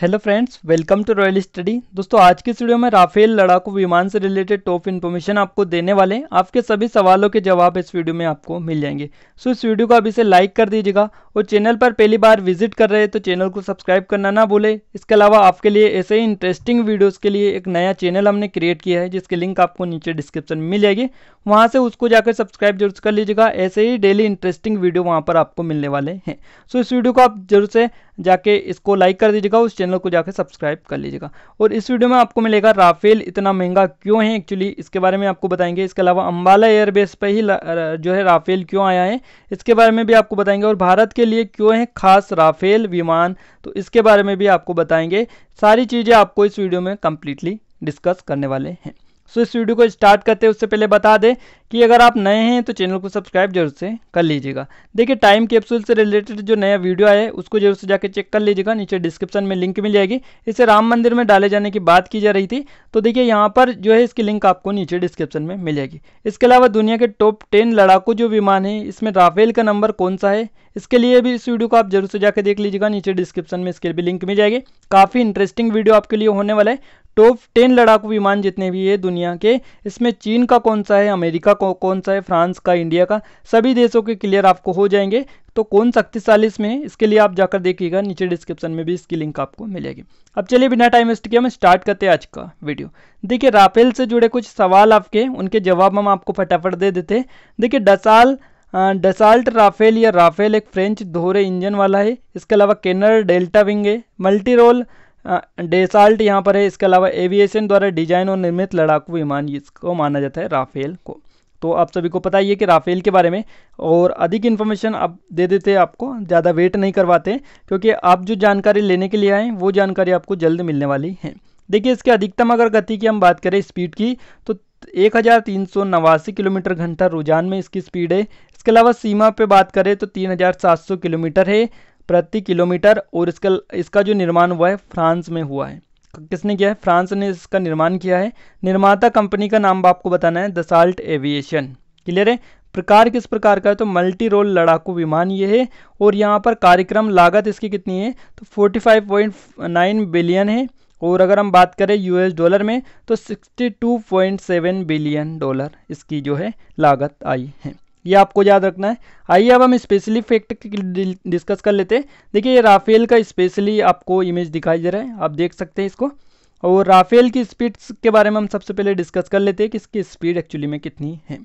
hello friends welcome to royal study दोस्तों आज की वीडियो में राफेल लड़ाकू विमान से रिलेटेड टॉप इन्फॉर्मेशन आपको देने वाले हैं आपके सभी सवालों के जवाब इस वीडियो में आपको मिल जाएंगे सो इस वीडियो को अभी इसे लाइक कर दीजिएगा और चैनल पर पहली बार विजिट कर रहे हैं तो चैनल को सब्सक्राइब करना ना भूले इसके अलावा आपके लिए ऐसे ही इंटरेस्टिंग वीडियोज़ के लिए एक नया चैनल हमने क्रिएट किया है जिसकी लिंक आपको नीचे डिस्क्रिप्शन में मिल जाएगी वहाँ से उसको जाकर सब्सक्राइब जरूर कर लीजिएगा ऐसे ही डेली इंटरेस्टिंग वीडियो वहाँ पर आपको मिलने वाले हैं सो इस वीडियो को आप जरूर से जाके इसको लाइक कर दीजिएगा उस चैनल को जाके सब्सक्राइब कर लीजिएगा और इस वीडियो में आपको मिलेगा राफेल इतना महंगा क्यों है एक्चुअली इसके बारे में आपको बताएंगे इसके अलावा अम्बाला एयरबेस पर ही जो है राफेल क्यों आया है इसके बारे में भी आपको बताएंगे और भारत के लिए क्यों है खास राफेल विमान तो इसके बारे में भी आपको बताएंगे सारी चीज़ें आपको इस वीडियो में कम्प्लीटली डिस्कस करने वाले हैं सो इस वीडियो को स्टार्ट करते हैं उससे पहले बता दें कि अगर आप नए हैं तो चैनल को सब्सक्राइब जरूर से कर लीजिएगा देखिए टाइम कैप्सूल से रिलेटेड जो नया वीडियो आया है उसको जरूर से जाकर चेक कर लीजिएगा नीचे डिस्क्रिप्शन में लिंक मिल जाएगी इसे राम मंदिर में डाले जाने की बात की जा रही थी तो देखिए यहाँ पर जो है इसकी लिंक आपको नीचे डिस्क्रिप्शन में मिल जाएगी इसके अलावा दुनिया के टॉप टेन लड़ाकू जो विमान है इसमें राफेल का नंबर कौन सा है इसके लिए भी इस वीडियो को आप जरूर से जाकर देख लीजिएगा नीचे डिस्क्रिप्शन में इसके भी लिंक मिल जाएगी काफ़ी इंटरेस्टिंग वीडियो आपके लिए होने वाला है टॉप टेन लड़ाकू विमान जितने भी है दुनिया के इसमें चीन का कौन सा है अमेरिका का कौन सा है फ्रांस का इंडिया का सभी देशों के क्लियर आपको हो जाएंगे तो कौन शक्तिशाली इसमें है इसके लिए आप जाकर देखिएगा नीचे डिस्क्रिप्शन में भी इसकी लिंक आपको मिलेगी अब चलिए बिना टाइम वेस्ट किए हम स्टार्ट करते हैं आज का वीडियो देखिए राफेल से जुड़े कुछ सवाल आपके उनके जवाब हम आपको फटाफट दे देते देखिए डसाल डसाल्ट राफेल या राफेल एक फ्रेंच दोहरे इंजन वाला है इसके अलावा केनर डेल्टा विंग है मल्टी रोल डेसाल्ट यहाँ पर है इसके अलावा एविएशन द्वारा डिजाइन और निर्मित लड़ाकू विमान इसको माना जाता है राफेल को तो आप सभी को पता ही है कि राफेल के बारे में और अधिक इन्फॉर्मेशन आप दे देते आपको ज़्यादा वेट नहीं करवाते क्योंकि आप जो जानकारी लेने के लिए आएँ वो जानकारी आपको जल्द मिलने वाली है देखिए इसके अधिकतम अगर गति की हम बात करें स्पीड की तो एक हज़ार तीन सौ नवासी किलोमीटर घंटा रुझान में इसकी स्पीड है इसके अलावा सीमा पर बात करें तो तीन हज़ार सात सौ किलोमीटर है प्रति किलोमीटर और इसका इसका जो निर्माण हुआ है फ्रांस में हुआ है किसने किया है फ्रांस ने इसका निर्माण किया है निर्माता कंपनी का नाम आपको बताना है दसाल्ट एविएशन क्लियर है प्रकार किस प्रकार का है तो मल्टी रोल लड़ाकू विमान ये है और यहाँ पर कार्यक्रम लागत इसकी कितनी है तो 45.9 बिलियन है और अगर हम बात करें यूएस डॉलर में तो 62.7 बिलियन डॉलर इसकी जो है लागत आई है ये आपको याद रखना है आइए अब हम स्पेशली इफेक्ट डिस्कस कर लेते हैं देखिए ये राफेल का स्पेशली आपको इमेज दिखाई दे रहा है आप देख सकते हैं इसको और राफेल की स्पीड के बारे में हम सबसे पहले डिस्कस कर लेते हैं कि इसकी स्पीड एक्चुअली में कितनी है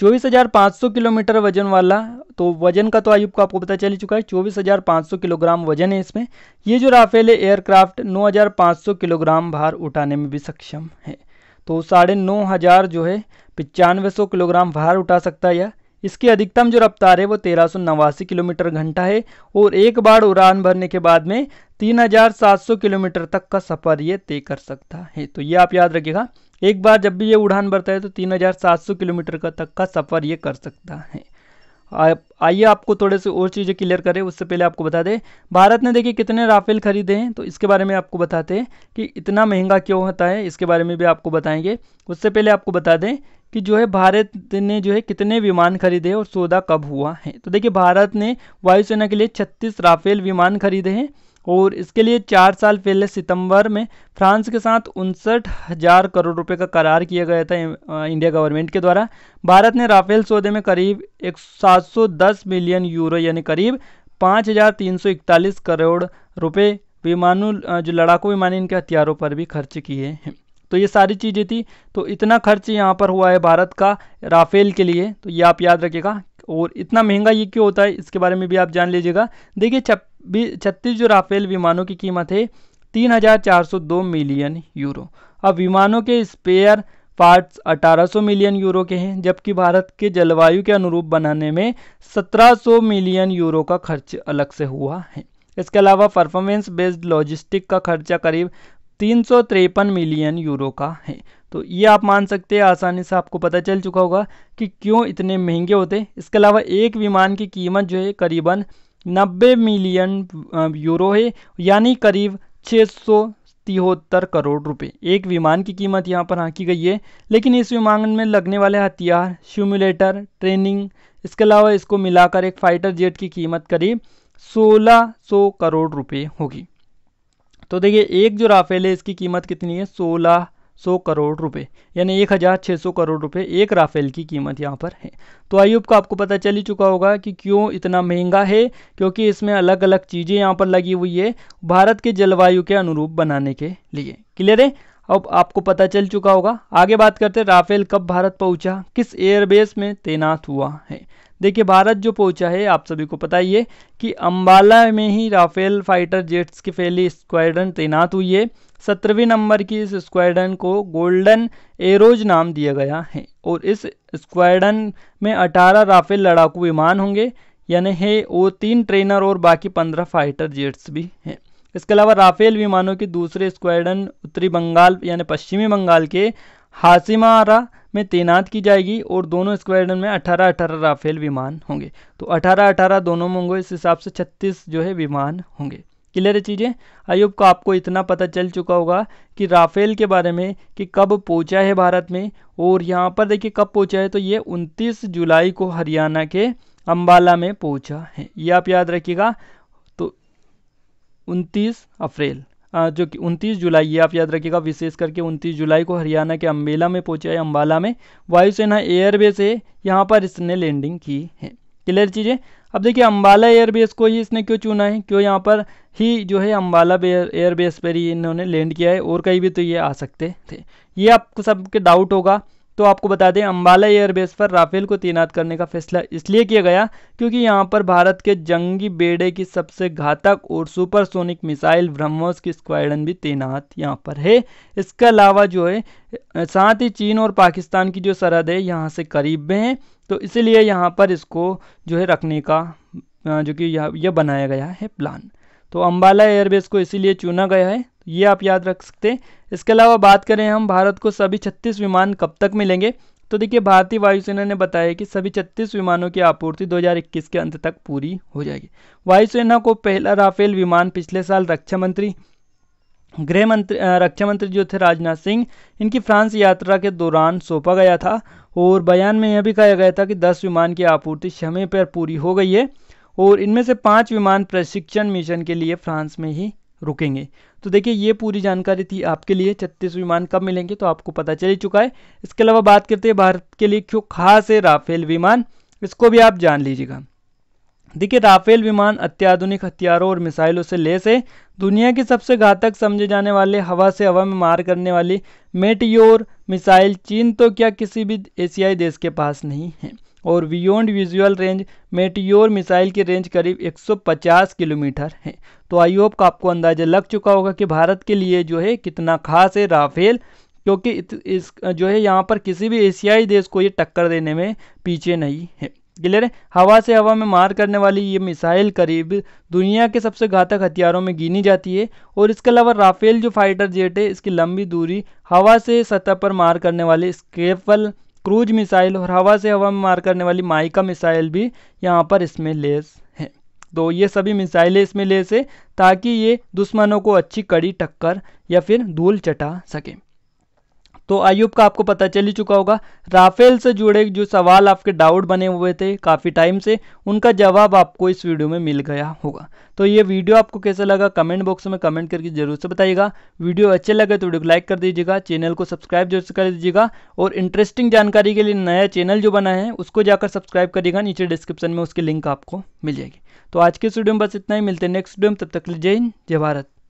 चौबीस हज़ार पाँच सौ किलोमीटर वजन वाला तो वजन का तो आयुब का आपको पता चल ही चुका है चौबीस हज़ार पाँच सौ किलोग्राम वजन है इसमें ये जो राफेल है एयरक्राफ्ट नौ हज़ार पाँच सौ किलोग्राम भार उठाने में भी सक्षम है तो साढ़े नौ हज़ार जो है पचानवे सौ किलोग्राम भार उठा सकता है यह इसकी अधिकतम जो रफ्तार है वो तेरह सौ नवासी किलोमीटर घंटा है और एक बार उड़ान भरने के बाद में तीन हजार सात सौ किलोमीटर तक का सफ़र ये तय कर सकता है तो ये आप याद रखिएगा एक बार जब भी ये उड़ान भरता है तो तीन हजार सात सौ किलोमीटर का तक का सफ़र ये कर सकता है आइए आपको थोड़े से और चीज़ें क्लियर करें उससे पहले आपको बता दें भारत ने देखिए कितने राफेल खरीदे हैं तो इसके बारे में आपको बताते हैं कि इतना महंगा क्यों होता है इसके बारे में भी आपको बताएंगे उससे पहले आपको बता दें कि जो है भारत ने जो है कितने विमान खरीदे और सौदा कब हुआ है तो देखिए भारत ने वायुसेना के लिए छत्तीस राफेल विमान खरीदे हैं और इसके लिए चार साल पहले सितंबर में फ्रांस के साथ उनसठ हज़ार करोड़ रुपए का करार किया गया था इंडिया गवर्नमेंट के द्वारा भारत ने राफेल सौदे में करीब एक सात सौ दस मिलियन यूरो यानी करीब पाँच हज़ार तीन सौ इकतालीस करोड़ रुपए विमानों जो लड़ाकू विमान इनके हथियारों पर भी खर्च किए हैं तो ये सारी चीज़ें थी तो इतना खर्च यहाँ पर हुआ है भारत का राफेल के लिए तो ये आप याद रखिएगा और इतना महंगा ये क्यों होता है इसके बारे में भी आप जान लीजिएगा देखिए छत्तीस जो राफेल विमानों की कीमत है 3,402 मिलियन यूरो अब विमानों के स्पेयर पार्ट्स 1800 मिलियन यूरो के हैं जबकि भारत के जलवायु के अनुरूप बनाने में 1700 मिलियन यूरो का खर्च अलग से हुआ है इसके अलावा परफॉर्मेंस बेस्ड लॉजिस्टिक का खर्चा करीब तीन मिलियन यूरो का है तो ये आप मान सकते हैं आसानी से आपको पता चल चुका होगा कि क्यों इतने महंगे होते हैं इसके अलावा एक विमान की कीमत जो है करीबन नब्बे मिलियन यूरो है यानी करीब छः सौ तिहत्तर करोड़ रुपए एक विमान की कीमत यहाँ पर आंकी गई है लेकिन इस विमान में लगने वाले हथियार शिमुलेटर ट्रेनिंग इसके अलावा इसको मिलाकर एक फाइटर जेट की कीमत करीब 1600 करोड़ रुपए होगी तो देखिए एक जो राफेल है इसकी कीमत कितनी है सोलह सौ करोड़ रुपए यानी एक हज़ार छः सौ करोड़ रुपए एक राफेल की कीमत यहाँ पर है तो आयुब का आपको पता चल ही चुका होगा कि क्यों इतना महंगा है क्योंकि इसमें अलग अलग चीज़ें यहाँ पर लगी हुई है भारत के जलवायु के अनुरूप बनाने के लिए क्लियर है अब आपको पता चल चुका होगा आगे बात करते हैं राफेल कब भारत पहुंचा किस एयरबेस में तैनात हुआ है देखिए भारत जो पहुंचा है आप सभी को पता ही है कि अम्बाला में ही राफेल फाइटर जेट्स की फैली स्क्वाड्रन तैनात हुई है सत्रहवीं नंबर की इस स्क्वाडन को गोल्डन एरोज नाम दिया गया है और इस स्क्वाडन में 18 राफेल लड़ाकू विमान होंगे यानी है वो तीन ट्रेनर और बाकी 15 फाइटर जेट्स भी हैं इसके अलावा राफेल विमानों की दूसरे स्क्वाडन उत्तरी बंगाल यानी पश्चिमी बंगाल के हासिमारा में तैनात की जाएगी और दोनों स्क्वाडन में 18 18 राफेल विमान होंगे तो 18 18 दोनों में होंगे इस हिसाब से 36 जो है विमान होंगे क्लियर है चीज़ें आई होप का आपको इतना पता चल चुका होगा कि राफेल के बारे में कि कब पहुंचा है भारत में और यहाँ पर देखिए कब पहुंचा है तो ये 29 जुलाई को हरियाणा के अम्बाला में पहुंचा है ये आप याद रखिएगा तो 29 अप्रैल जो कि 29 जुलाई ये आप याद रखिएगा विशेष करके 29 जुलाई को हरियाणा के अम्बेला में पहुंचा है अम्बाला में वायुसेना एयरबेस है यहाँ पर इसने लैंडिंग की है क्लियर चीज़ें अब देखिए अम्बाला एयरबेस को ही इसने क्यों चुना है क्यों यहाँ पर ही जो है अम्बाला एयरबेस पर ही इन्होंने लैंड किया है और कहीं भी तो ये आ सकते थे ये आपको सबके डाउट होगा तो आपको बता दें अम्बाला एयरबेस पर राफेल को तैनात करने का फैसला इसलिए किया गया क्योंकि यहाँ पर भारत के जंगी बेड़े की सबसे घातक और सुपरसोनिक मिसाइल ब्रह्मोस की स्क्वाडन भी तैनात यहाँ पर है इसके अलावा जो है साथ ही चीन और पाकिस्तान की जो सरहद है यहाँ से करीब में है तो इसीलिए यहाँ पर इसको जो है रखने का जो कि यह बनाया गया है प्लान तो अम्बाला एयरबेस को इसीलिए चुना गया है ये आप याद रख सकते हैं इसके अलावा बात करें हम भारत को सभी छत्तीस विमान कब तक मिलेंगे तो देखिए भारतीय वायुसेना ने बताया कि सभी छत्तीस विमानों की आपूर्ति 2021 के अंत तक पूरी हो जाएगी वायुसेना को पहला राफेल विमान पिछले साल रक्षा मंत्री गृह मंत्री रक्षा मंत्री जो थे राजनाथ सिंह इनकी फ्रांस यात्रा के दौरान सौंपा गया था और बयान में यह भी कहा गया था कि दस विमान की आपूर्ति समय पर पूरी हो गई है और इनमें से पाँच विमान प्रशिक्षण मिशन के लिए फ्रांस में ही रुकेंगे तो देखिए ये पूरी जानकारी थी आपके लिए छत्तीस विमान कब मिलेंगे तो आपको पता चल ही चुका है इसके अलावा बात करते हैं भारत के लिए क्यों खास है राफेल विमान इसको भी आप जान लीजिएगा देखिए राफेल विमान अत्याधुनिक हथियारों और मिसाइलों से लेस है दुनिया के सबसे घातक समझे जाने वाले हवा से हवा में मार करने वाली मेटियोर मिसाइल चीन तो क्या किसी भी एशियाई देश के पास नहीं है और beyond visual range meteor missile की रेंज करीब 150 किलोमीटर है तो आई होप का आपको अंदाज़ा लग चुका होगा कि भारत के लिए जो है कितना खास है राफेल क्योंकि इस जो है यहाँ पर किसी भी एशियाई देश को ये टक्कर देने में पीछे नहीं है क्लियर है हवा से हवा में मार करने वाली ये मिसाइल करीब दुनिया के सबसे घातक हथियारों में गिनी जाती है और इसके अलावा राफेल जो फाइटर जेट है इसकी लंबी दूरी हवा से सतह पर मार करने वाले स्केफल क्रूज मिसाइल और हवा से हवा में मार करने वाली माइका मिसाइल भी यहाँ पर इसमें लेस है तो ये सभी मिसाइलें इसमें लेस है ताकि ये दुश्मनों को अच्छी कड़ी टक्कर या फिर धूल चटा सकें तो आयुब का आपको पता चल ही चुका होगा राफेल से जुड़े जो सवाल आपके डाउट बने हुए थे काफ़ी टाइम से उनका जवाब आपको इस वीडियो में मिल गया होगा तो ये वीडियो आपको कैसा लगा कमेंट बॉक्स में कमेंट करके जरूर से बताइएगा वीडियो अच्छे लगे तो वीडियो को लाइक कर दीजिएगा चैनल को सब्सक्राइब जरूर से कर दीजिएगा और इंटरेस्टिंग जानकारी के लिए नया चैनल जो बना है उसको जाकर सब्सक्राइब करिएगा नीचे डिस्क्रिप्शन में उसकी लिंक आपको मिल जाएगी तो आज के स्टूडियो में बस इतना ही मिलते हैं नेक्स्ट वीडियो में तब तक जय हिंद जय भारत